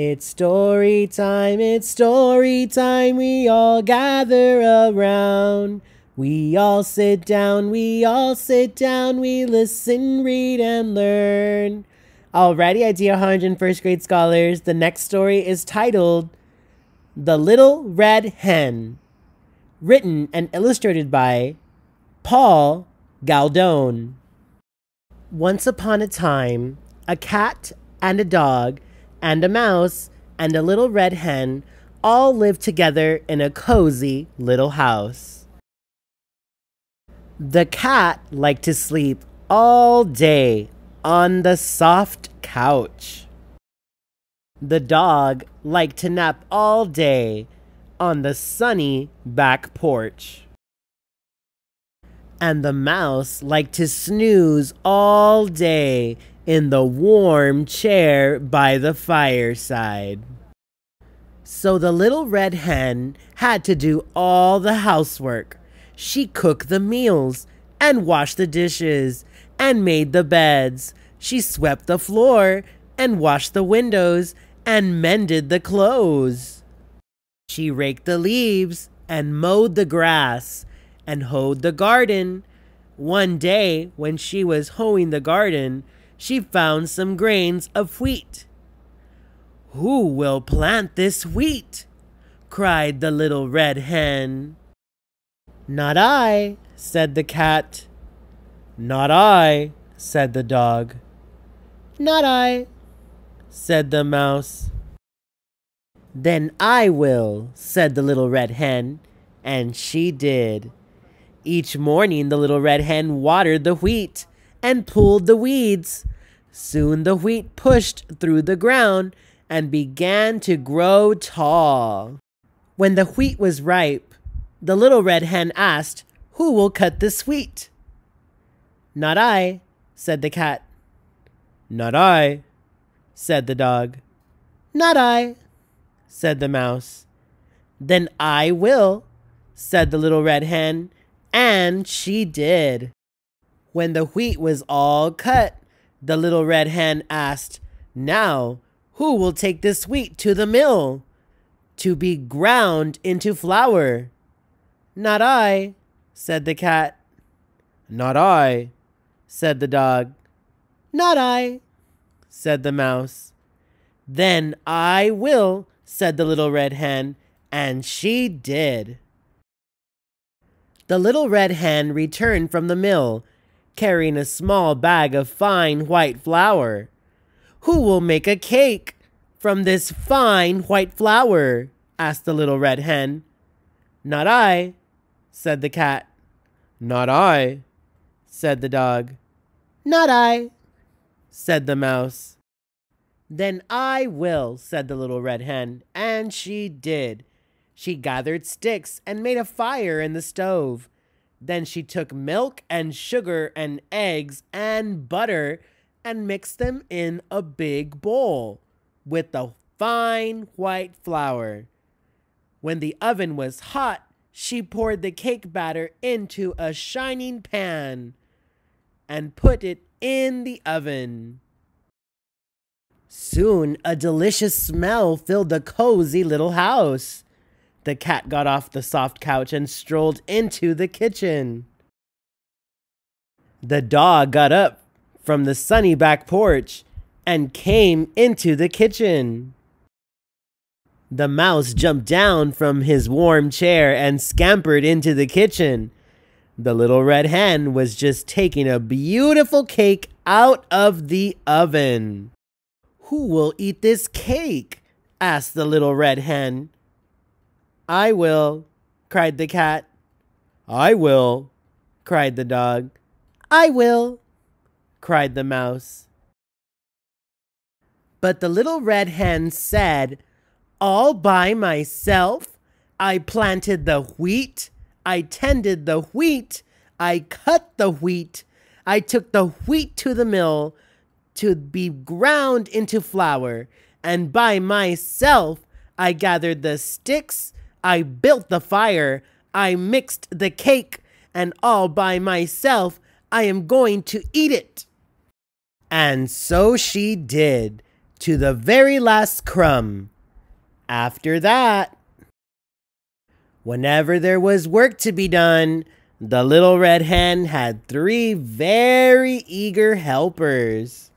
It's story time, it's story time, we all gather around. We all sit down, we all sit down, we listen, read, and learn. Alrighty, Idea 100 first grade scholars, the next story is titled The Little Red Hen, written and illustrated by Paul Galdone. Once upon a time, a cat and a dog and a mouse and a little red hen all lived together in a cozy little house. The cat liked to sleep all day on the soft couch. The dog liked to nap all day on the sunny back porch. And the mouse liked to snooze all day in the warm chair by the fireside. So the little red hen had to do all the housework. She cooked the meals and washed the dishes and made the beds. She swept the floor and washed the windows and mended the clothes. She raked the leaves and mowed the grass and hoed the garden. One day, when she was hoeing the garden, she found some grains of wheat. Who will plant this wheat? cried the little red hen. Not I, said the cat. Not I, said the dog. Not I, said the mouse. Then I will, said the little red hen, and she did. Each morning the little red hen watered the wheat and pulled the weeds. Soon the wheat pushed through the ground and began to grow tall. When the wheat was ripe, the little red hen asked, Who will cut this wheat? Not I, said the cat. Not I, said the dog. Not I, said the mouse. Then I will, said the little red hen, and she did. When the wheat was all cut, the little red hen asked, Now, who will take this wheat to the mill to be ground into flour? Not I, said the cat. Not I, said the dog. Not I, said the mouse. Then I will, said the little red hen, and she did. The little red hen returned from the mill carrying a small bag of fine white flour. Who will make a cake from this fine white flour? asked the little red hen. Not I, said the cat. Not I, said the dog. Not I, said the mouse. Then I will, said the little red hen, and she did. She gathered sticks and made a fire in the stove. Then she took milk and sugar and eggs and butter and mixed them in a big bowl with the fine white flour. When the oven was hot, she poured the cake batter into a shining pan and put it in the oven. Soon a delicious smell filled the cozy little house. The cat got off the soft couch and strolled into the kitchen. The dog got up from the sunny back porch and came into the kitchen. The mouse jumped down from his warm chair and scampered into the kitchen. The little red hen was just taking a beautiful cake out of the oven. Who will eat this cake? asked the little red hen. I will, cried the cat. I will, cried the dog. I will, cried the mouse. But the little red hen said, All by myself, I planted the wheat, I tended the wheat, I cut the wheat, I took the wheat to the mill to be ground into flour, and by myself I gathered the sticks I built the fire. I mixed the cake. And all by myself, I am going to eat it. And so she did, to the very last crumb. After that, whenever there was work to be done, the little red hen had three very eager helpers.